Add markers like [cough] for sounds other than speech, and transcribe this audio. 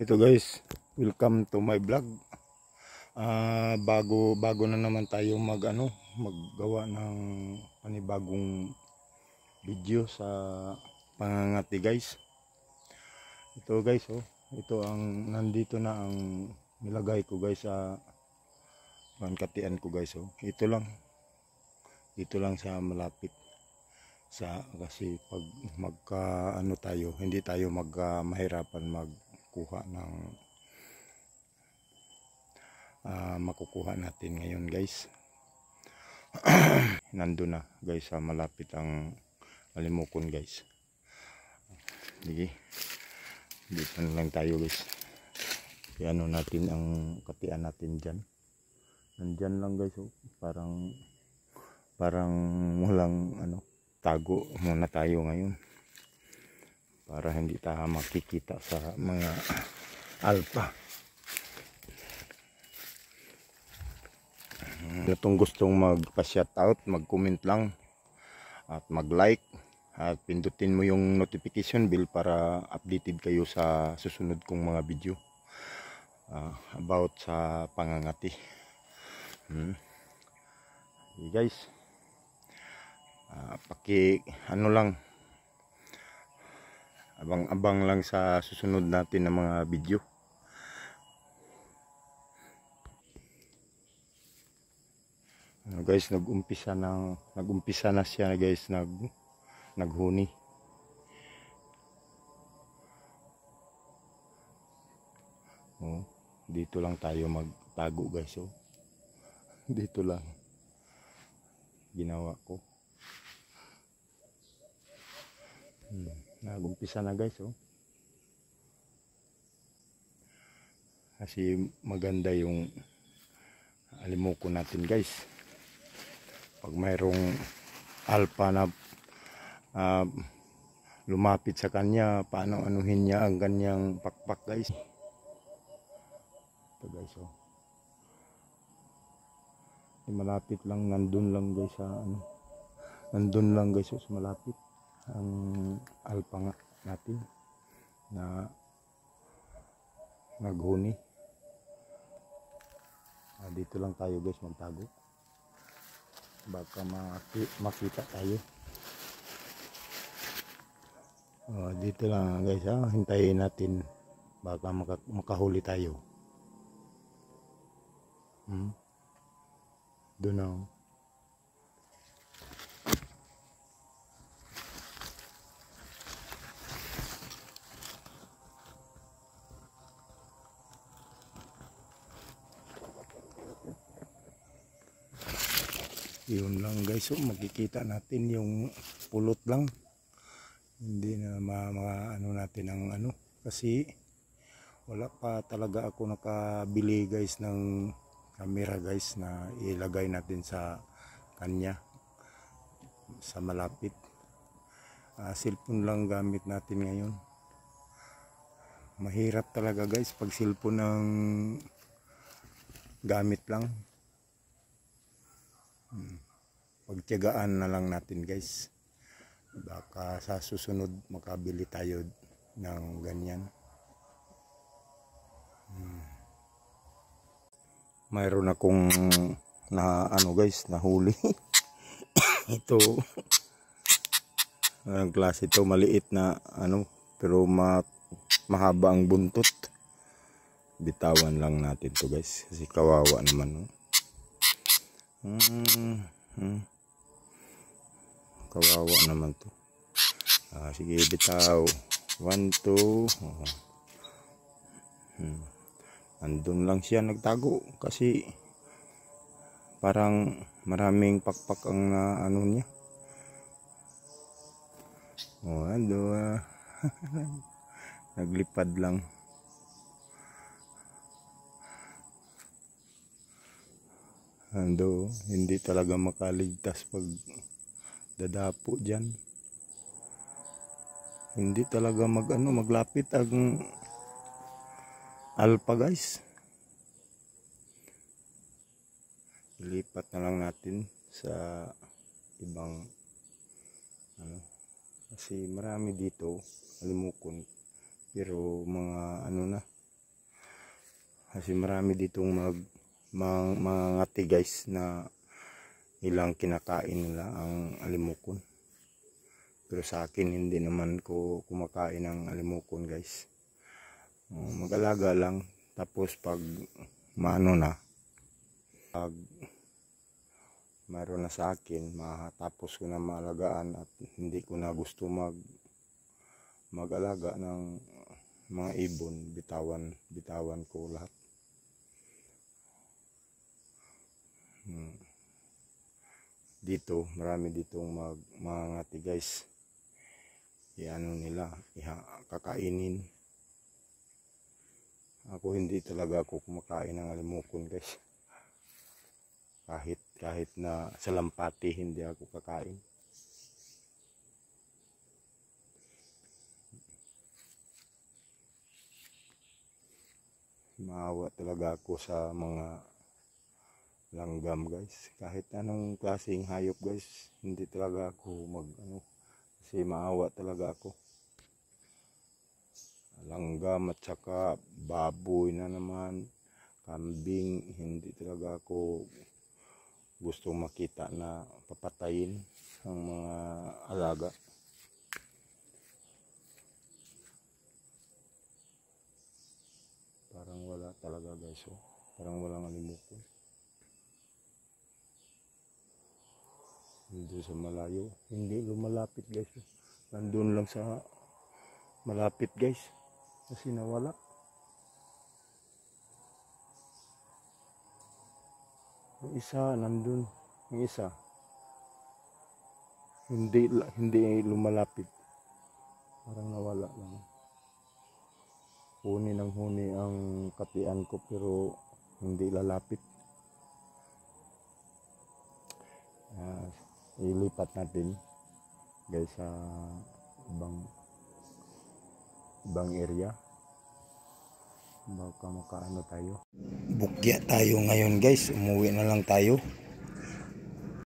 ito guys welcome to my vlog uh, bago bago na naman tayo mag ano maggawa ng panibagong video sa pangangati guys ito guys oh ito ang nandito na ang nilagay ko guys sa pangkatian ko guys oh ito lang ito lang sa malapit sa kasi pag magka ano tayo hindi tayo magka mahirapan mag kuha ng uh, makukuha natin ngayon guys [clears throat] nando na guys uh, malapit ang alimukon guys sige dito lang tayo guys iano natin ang katian natin dyan nandyan lang guys oh. parang parang walang ano tago muna tayo ngayon para hindi tayo makikita sa mga alpha itong gustong magpa shout out mag comment lang at mag like at pindutin mo yung notification bell para updated kayo sa susunod kong mga video uh, about sa pangangati hmm. hey guys uh, paki ano lang abang-abang lang sa susunod natin ng mga video ano guys nagumpisa na nagumpisa na siya guys nag naghuni oh dito lang tayo magtago guys oh [laughs] dito lang ginawa ko hmm nagumpisa na guys oh kasi maganda yung alimuko natin guys pag mayroong alpha na uh, lumapit sa kanya paano anuhin niya ang ganyang pakpak guys ito guys oh malapit lang nandun lang guys sa ano nandun lang guys oh malapit ang alpa nga natin na naghuni ah, dito lang tayo guys magtago baka maki makita tayo ah, dito lang guys ah. hintayin natin baka maka makahuli tayo hmm? doon na oh. yun lang guys so oh. makikita natin yung pulot lang hindi na ma, ma ano natin ang ano kasi wala pa talaga ako nakabili guys ng camera guys na ilagay natin sa kanya sa malapit uh, cellphone lang gamit natin ngayon mahirap talaga guys pag cellphone ng gamit lang Hmm. na lang natin guys. Baka sa susunod makabili tayo ng ganyan. Hmm. Mayroon akong na ano guys, nahuli. [coughs] ito ang klase ito maliit na ano pero ma mahaba ang buntot bitawan lang natin to guys kasi kawawa naman no? Hmm, Kawawa naman to. Ah, sige, bitaw. 1 2. Oh. Hmm. Andun lang siya nagtago kasi parang maraming pakpak ang uh, ano niya. Oh, ando. Uh, [laughs] naglipad lang. Ando, hindi talaga makaligtas pag dadapo dyan. Hindi talaga mag, ano, maglapit ang alpha guys. Ilipat na lang natin sa ibang ano kasi marami dito alimukon pero mga ano na kasi marami ditong mag mga, mga ngati guys na ilang kinakain nila ang alimukon pero sa akin hindi naman ko kumakain ng alimukon guys oh, mag-alaga lang tapos pag maano na pag mayroon na sa akin matapos ko na maalagaan at hindi ko na gusto mag magalaga ng mga ibon bitawan bitawan ko lahat dito marami ditong mag, mga guys iano nila iha, kakainin ako hindi talaga ako kumakain ng alimukon guys kahit kahit na sa lampati hindi ako kakain maawa talaga ako sa mga langgam guys kahit anong klaseng hayop guys hindi talaga ako mag ano kasi maawa talaga ako langgam at saka baboy na naman kambing hindi talaga ako gusto makita na papatayin ang mga alaga parang wala talaga guys oh. parang walang alimuko nandun sa malayo hindi lumalapit guys nandun lang sa malapit guys kasi nawala yung isa nandun yung isa hindi hindi lumalapit parang nawala lang huni ng huni ang katian ko pero hindi lalapit uh, ilipat natin guys sa ibang ibang area baka makaano tayo bukya tayo ngayon guys umuwi na lang tayo